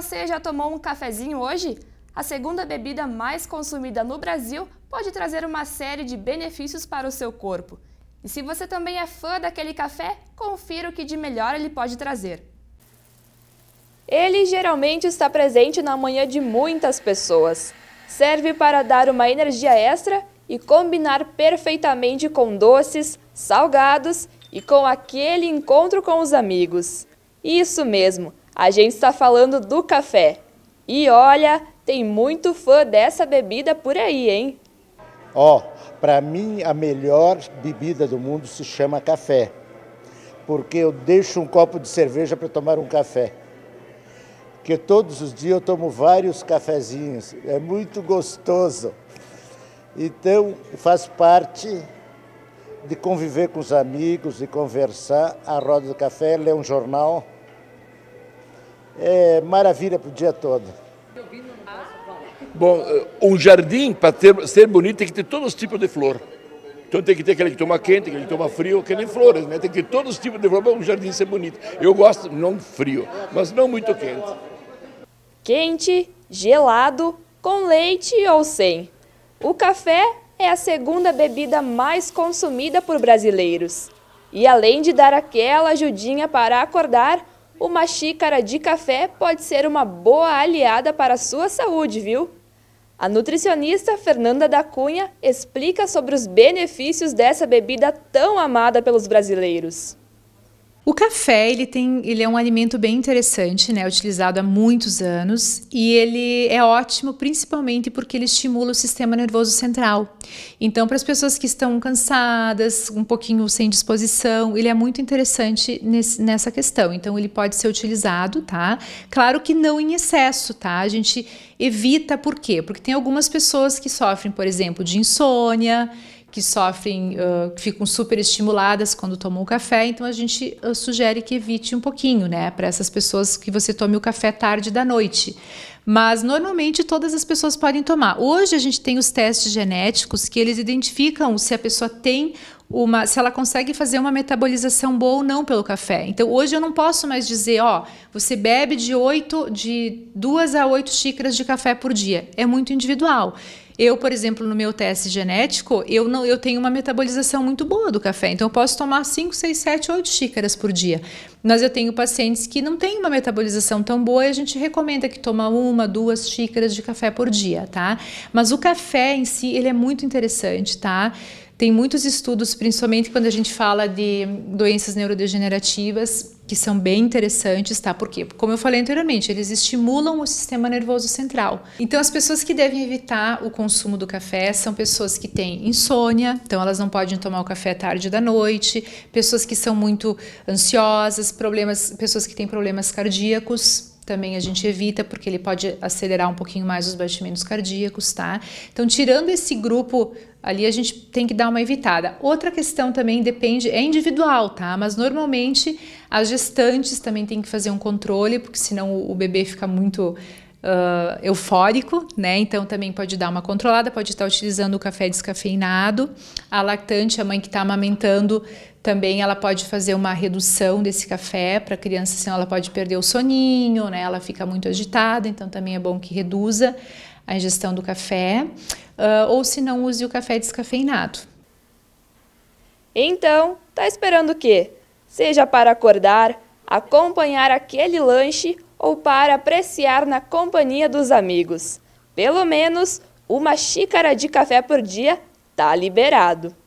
você já tomou um cafezinho hoje? A segunda bebida mais consumida no Brasil pode trazer uma série de benefícios para o seu corpo. E se você também é fã daquele café, confira o que de melhor ele pode trazer. Ele geralmente está presente na manhã de muitas pessoas. Serve para dar uma energia extra e combinar perfeitamente com doces, salgados e com aquele encontro com os amigos. Isso mesmo! A gente está falando do café. E olha, tem muito fã dessa bebida por aí, hein? Ó, oh, para mim a melhor bebida do mundo se chama café. Porque eu deixo um copo de cerveja para tomar um café. Que todos os dias eu tomo vários cafezinhos, é muito gostoso. Então, faz parte de conviver com os amigos, de conversar. A Roda do Café é um jornal é maravilha para o dia todo. Bom, eh, um jardim, para ser bonito, tem que ter todos os tipos de flor. Então tem que ter aquele que toma quente, aquele que toma frio, que nem flores, né? Tem que ter todos os tipos de flor para um jardim ser bonito. Eu gosto, não frio, mas não muito quente. Quente, gelado, com leite ou sem. O café é a segunda bebida mais consumida por brasileiros. E além de dar aquela ajudinha para acordar, uma xícara de café pode ser uma boa aliada para a sua saúde, viu? A nutricionista Fernanda da Cunha explica sobre os benefícios dessa bebida tão amada pelos brasileiros. O café, ele tem, ele é um alimento bem interessante, né, utilizado há muitos anos, e ele é ótimo principalmente porque ele estimula o sistema nervoso central. Então, para as pessoas que estão cansadas, um pouquinho sem disposição, ele é muito interessante nesse, nessa questão. Então, ele pode ser utilizado, tá? Claro que não em excesso, tá? A gente evita por quê? Porque tem algumas pessoas que sofrem, por exemplo, de insônia, que sofrem, uh, ficam super estimuladas quando tomam o café, então a gente uh, sugere que evite um pouquinho, né? Para essas pessoas que você tome o café tarde da noite. Mas normalmente todas as pessoas podem tomar. Hoje a gente tem os testes genéticos que eles identificam se a pessoa tem uma, se ela consegue fazer uma metabolização boa ou não pelo café. Então hoje eu não posso mais dizer, ó, você bebe de 8 de 2 a 8 xícaras de café por dia. É muito individual. Eu, por exemplo, no meu teste genético, eu não eu tenho uma metabolização muito boa do café. Então eu posso tomar 5, 6, 7, 8 xícaras por dia. Mas eu tenho pacientes que não têm uma metabolização tão boa e a gente recomenda que toma uma, duas xícaras de café por dia, tá? Mas o café em si, ele é muito interessante, tá? Tem muitos estudos, principalmente quando a gente fala de doenças neurodegenerativas, que são bem interessantes, tá? Porque, como eu falei anteriormente, eles estimulam o sistema nervoso central. Então, as pessoas que devem evitar o consumo do café são pessoas que têm insônia, então elas não podem tomar o café tarde da noite, pessoas que são muito ansiosas, problemas, pessoas que têm problemas cardíacos, também a gente evita, porque ele pode acelerar um pouquinho mais os batimentos cardíacos, tá? Então, tirando esse grupo ali, a gente tem que dar uma evitada. Outra questão também depende, é individual, tá? Mas normalmente as gestantes também têm que fazer um controle, porque senão o, o bebê fica muito uh, eufórico, né? Então também pode dar uma controlada, pode estar utilizando o café descafeinado. A lactante, a mãe que está amamentando, também ela pode fazer uma redução desse café para a criança, senão ela pode perder o soninho, né? Ela fica muito agitada, então também é bom que reduza a ingestão do café, uh, ou se não use o café descafeinado. Então, tá esperando o quê? Seja para acordar, acompanhar aquele lanche ou para apreciar na companhia dos amigos. Pelo menos uma xícara de café por dia está liberado.